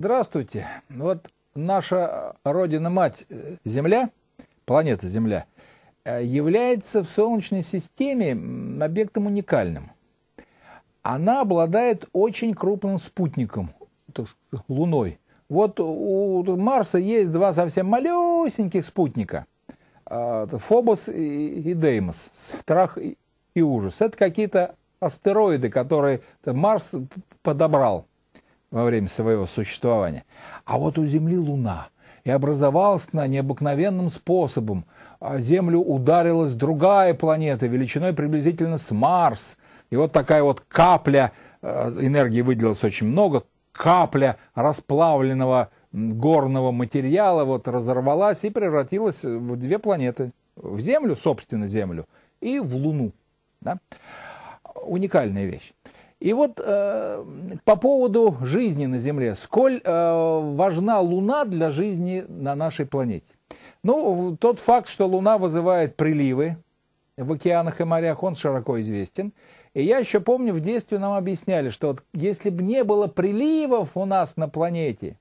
Здравствуйте. Вот наша Родина-Мать э, Земля, планета Земля, э, является в Солнечной системе объектом уникальным. Она обладает очень крупным спутником, сказать, Луной. Вот у Марса есть два совсем малюсеньких спутника. А, Фобос и Деймос, страх и ужас. Это какие-то астероиды, которые э, Марс подобрал во время своего существования. А вот у Земли Луна. И образовалась она необыкновенным способом. А Землю ударилась другая планета величиной приблизительно с Марс. И вот такая вот капля, э, энергии выделилось очень много, капля расплавленного горного материала вот разорвалась и превратилась в две планеты. В Землю, собственно, Землю, и в Луну. Да? Уникальная вещь. И вот э, по поводу жизни на Земле. Сколь э, важна Луна для жизни на нашей планете? Ну, тот факт, что Луна вызывает приливы в океанах и морях, он широко известен. И я еще помню, в детстве нам объясняли, что вот если бы не было приливов у нас на планете,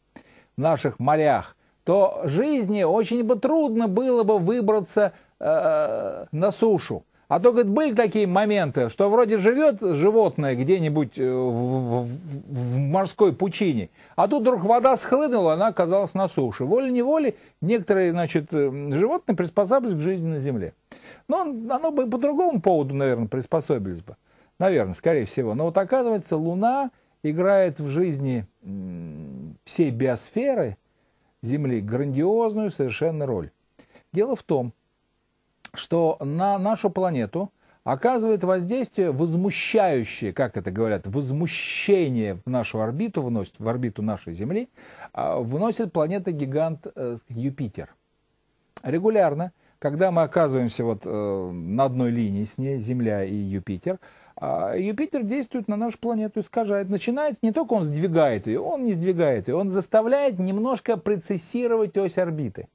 в наших морях, то жизни очень бы трудно было бы выбраться э, на сушу. А то, говорит, были такие моменты, что вроде живет животное где-нибудь э, в, в, в морской пучине, а тут вдруг вода схлынула, она оказалась на суше. Волей-неволей некоторые, значит, э, животные приспособились к жизни на земле. Но оно бы по другому поводу, наверное, приспособились бы. Наверное, скорее всего. Но вот оказывается, Луна играет в жизни всей биосферы Земли грандиозную совершенно роль. Дело в том, что на нашу планету оказывает воздействие возмущающее, как это говорят, возмущение в нашу орбиту вносит, в орбиту нашей Земли, а, вносит планета-гигант э, Юпитер. Регулярно, когда мы оказываемся вот э, на одной линии с ней, Земля и Юпитер, а, Юпитер действует на нашу планету, искажает. Начинает, не только он сдвигает ее, он не сдвигает ее, он заставляет немножко прецессировать ось орбиты.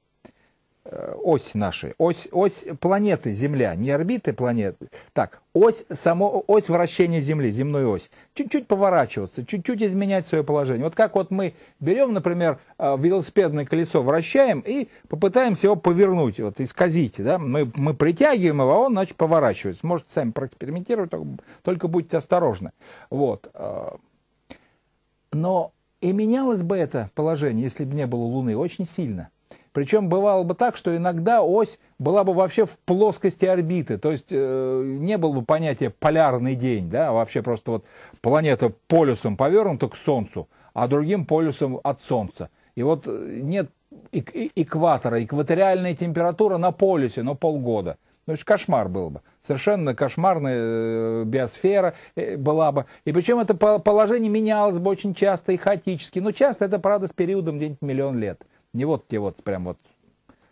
Э, ось нашей, ось, ось планеты Земля, не орбиты планеты, так, ось, само, ось вращения Земли, земную ось, чуть-чуть поворачиваться, чуть-чуть изменять свое положение. Вот как вот мы берем, например, э, велосипедное колесо, вращаем и попытаемся его повернуть, вот исказить, да, мы, мы притягиваем его, а он, значит, поворачивается. Можете сами проэкспериментировать, только, только будьте осторожны. Вот. Э. Но и менялось бы это положение, если бы не было Луны, очень сильно. Причем бывало бы так, что иногда ось была бы вообще в плоскости орбиты, то есть э, не было бы понятия полярный день, да, а вообще просто вот планета полюсом повернута к Солнцу, а другим полюсом от Солнца. И вот э, нет экватора, экваториальная температура на полюсе, но полгода. Ну, это кошмар был бы. Совершенно кошмарная э, биосфера э, была бы. И причем это положение менялось бы очень часто и хаотически. Но часто это, правда, с периодом где-нибудь миллион лет. Не вот те вот прям вот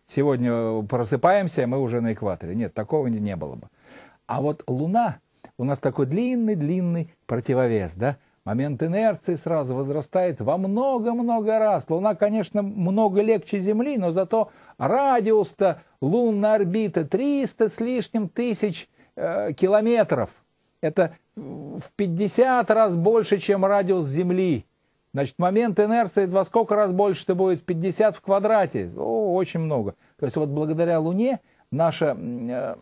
сегодня просыпаемся, и а мы уже на экваторе. Нет, такого не, не было бы. А вот Луна у нас такой длинный-длинный противовес, да? Момент инерции сразу возрастает во много-много раз. Луна, конечно, много легче Земли, но зато радиус-то лунной орбиты 300 с лишним тысяч э, километров. Это в 50 раз больше, чем радиус Земли. Значит, момент инерции во сколько раз больше ты будет? 50 в квадрате. О, очень много. То есть вот благодаря Луне наша э,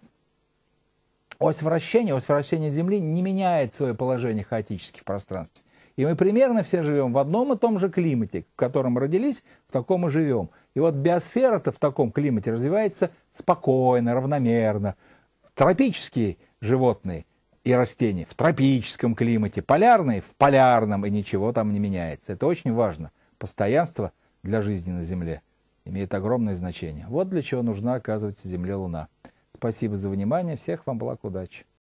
ось вращения, ось вращения Земли не меняет свое положение хаотически в пространстве. И мы примерно все живем в одном и том же климате, в котором родились, в таком и живем. И вот биосфера-то в таком климате развивается спокойно, равномерно. Тропические животные и растений в тропическом климате, полярные в полярном, и ничего там не меняется. Это очень важно. Постоянство для жизни на Земле имеет огромное значение. Вот для чего нужна, оказывается, Земле Луна. Спасибо за внимание. Всех вам благ, удачи.